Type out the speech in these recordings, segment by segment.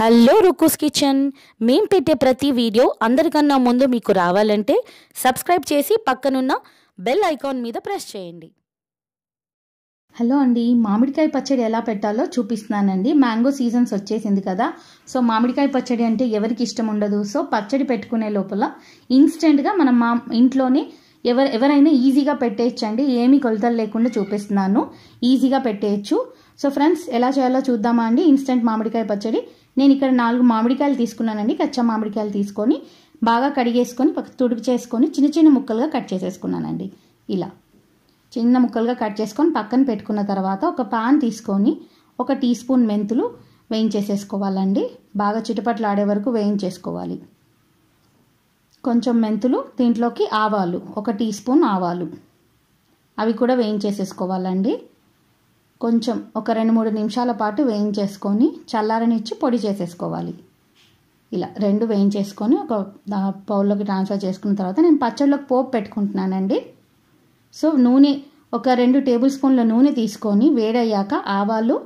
hello రుకుస్ kitchen మేము పెట్టే ప్రతి వీడియో అందరికన్నా ముందు మీకు రావాలంటే సబ్స్క్రైబ్ చేసి పక్కనున్న బెల్ ఐకాన్ మీద ప్రెస్ చేయండి హలో అండి మామిడికాయ పచ్చడి ఎలా పెట్టాలో చూపిస్తున్నానండి మ్యాంగో సీజన్స్ వచ్చేసింది కదా సో మామిడికాయ పచ్చడి అంటే ఎవరికి ఇష్టం ఉండదు సో పచ్చడి పెట్టుకునే లోపల ఇన్స్టెంట్గా మనం మా ఇంట్లోనే ఎవరు ఎవరైనా ఈజీగా పెట్టేయచ్చు అండి ఏమీ కొలతలు లేకుండా చూపిస్తున్నాను ఈజీగా పెట్టేయచ్చు సో ఫ్రెండ్స్ ఎలా చేయాలో చూద్దామా అండి ఇన్స్టెంట్ మామిడికాయ పచ్చడి నేను ఇక్కడ నాలుగు మామిడికాయలు తీసుకున్నానండి కచ్చా మామిడికాయలు తీసుకొని బాగా కడిగేసుకొని తుడిపి చేసుకొని చిన్న చిన్న ముక్కలుగా కట్ చేసేసుకున్నానండి ఇలా చిన్న ముక్కలుగా కట్ చేసుకొని పక్కన పెట్టుకున్న తర్వాత ఒక పాన్ తీసుకొని ఒక టీ స్పూన్ మెంతులు వేయించేసేసుకోవాలండి బాగా చిటపట్లు ఆడే వరకు వేయించేసుకోవాలి కొంచెం మెంతులు దీంట్లోకి ఆవాలు ఒక టీ స్పూన్ ఆవాలు అవి కూడా వేయించేసేసుకోవాలండి కొంచెం ఒక రెండు మూడు నిమిషాల పాటు వేయించేసుకొని చల్లారనిచ్చి పొడి చేసేసుకోవాలి ఇలా రెండు వేయించేసుకొని ఒక పౌల్లోకి ట్రాన్స్ఫర్ చేసుకున్న తర్వాత నేను పచ్చళ్ళకి పోపు పెట్టుకుంటున్నానండి సో నూనె ఒక రెండు టేబుల్ స్పూన్ల నూనె తీసుకొని వేడయ్యాక ఆవాలు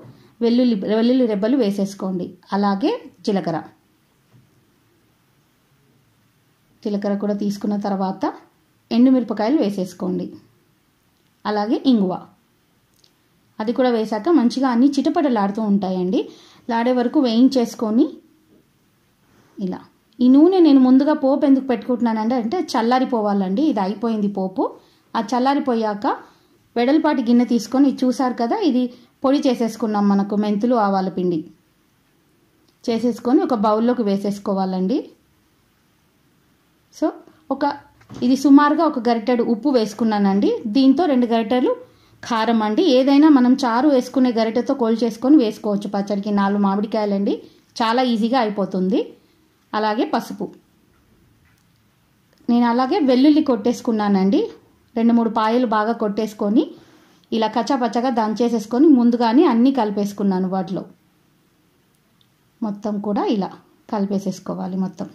వెల్లుల్లి వెల్లుల్లి రెబ్బలు వేసేసుకోండి అలాగే జీలకర్ర జీలకర్ర కూడా తీసుకున్న తర్వాత ఎండుమిరపకాయలు వేసేసుకోండి అలాగే ఇంగువ అది కూడా వేశాక మంచిగా చిటపట చిటపటలాడుతూ ఉంటాయండి లాడే వరకు వేయించేసుకొని ఇలా ఈ నూనె నేను ముందుగా పోపు ఎందుకు పెట్టుకుంటున్నానండి అంటే చల్లారిపోవాలండి ఇది అయిపోయింది పోపు ఆ చల్లారిపోయాక వెడల్పాటి గిన్నె తీసుకొని చూసారు కదా ఇది పొడి చేసేసుకున్నాం మనకు మెంతులు ఆవాల పిండి చేసేసుకొని ఒక బౌల్లోకి వేసేసుకోవాలండి సో ఒక ఇది సుమారుగా ఒక గరిటెడు ఉప్పు వేసుకున్నానండి దీంతో రెండు గరిటెలు కారం అండి ఏదైనా మనం చారు వేసుకునే గరిటెతో కోల్ చేసుకొని వేసుకోవచ్చు పచ్చడికి నాలుగు మామిడికాయలండి చాలా ఈజీగా అయిపోతుంది అలాగే పసుపు నేను అలాగే వెల్లుల్లి కొట్టేసుకున్నానండి రెండు మూడు పాయలు బాగా కొట్టేసుకొని ఇలా కచ్చాపచ్చగా దంచేసేసుకొని ముందుగానే అన్నీ కలిపేసుకున్నాను వాటిలో మొత్తం కూడా ఇలా కలిపేసేసుకోవాలి మొత్తం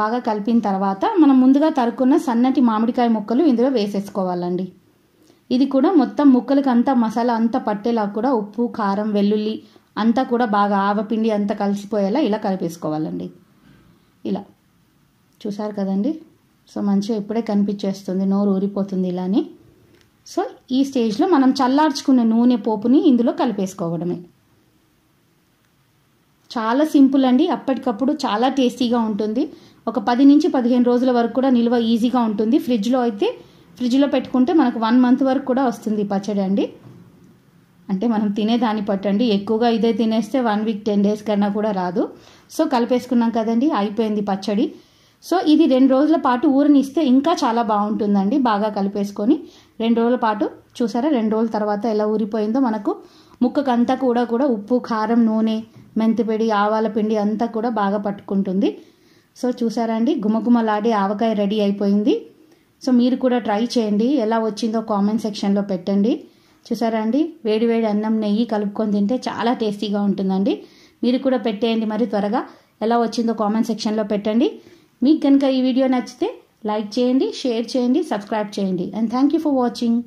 బాగా కలిపిన తర్వాత మనం ముందుగా తరుక్కున్న సన్నటి మామిడికాయ ముక్కలు ఇందులో వేసేసుకోవాలండి ఇది కూడా మొత్తం ముక్కలకి అంత మసాలా అంతా పట్టేలా కూడా ఉప్పు కారం వెల్లుల్లి అంతా కూడా బాగా ఆవపిండి అంతా కలిసిపోయేలా ఇలా కలిపేసుకోవాలండి ఇలా చూసారు కదండి సో మంచిగా ఇప్పుడే కనిపించేస్తుంది నోరు ఊరిపోతుంది ఇలానే సో ఈ స్టేజ్లో మనం చల్లార్చుకున్న నూనె పోపుని ఇందులో కలిపేసుకోవడమే చాలా సింపుల్ అండి అప్పటికప్పుడు చాలా టేస్టీగా ఉంటుంది ఒక పది నుంచి పదిహేను రోజుల వరకు కూడా నిల్వ ఈజీగా ఉంటుంది ఫ్రిడ్జ్లో అయితే ఫ్రిడ్జ్లో పెట్టుకుంటే మనకు వన్ మంత్ వరకు కూడా వస్తుంది పచ్చడి అండి అంటే మనం తినేదాన్ని పట్టండి ఎక్కువగా ఇదే తినేస్తే వన్ వీక్ టెన్ డేస్ కన్నా కూడా రాదు సో కలిపేసుకున్నాం కదండి అయిపోయింది పచ్చడి సో ఇది రెండు రోజుల పాటు ఊరనిస్తే ఇంకా చాలా బాగుంటుందండి బాగా కలిపేసుకొని రెండు రోజుల పాటు చూసారా రెండు రోజుల తర్వాత ఎలా ఊరిపోయిందో మనకు ముక్కకంతా కూడా కూడా ఉప్పు కారం నూనె మెంతిపిడి ఆవాల పిండి అంతా కూడా బాగా పట్టుకుంటుంది సో చూసారా అండి గుమగుమలాడే ఆవకాయ రెడీ అయిపోయింది సో మీరు కూడా ట్రై చేయండి ఎలా వచ్చిందో కామెంట్ సెక్షన్లో పెట్టండి చూసారా అండి వేడివేడి అన్నం నెయ్యి కలుపుకొని తింటే చాలా టేస్టీగా ఉంటుందండి మీరు కూడా పెట్టేయండి మరి త్వరగా ఎలా వచ్చిందో కామెంట్ సెక్షన్లో పెట్టండి మీకు కనుక ఈ వీడియో నచ్చితే లైక్ చేయండి షేర్ చేయండి సబ్స్క్రైబ్ చేయండి and thank you for watching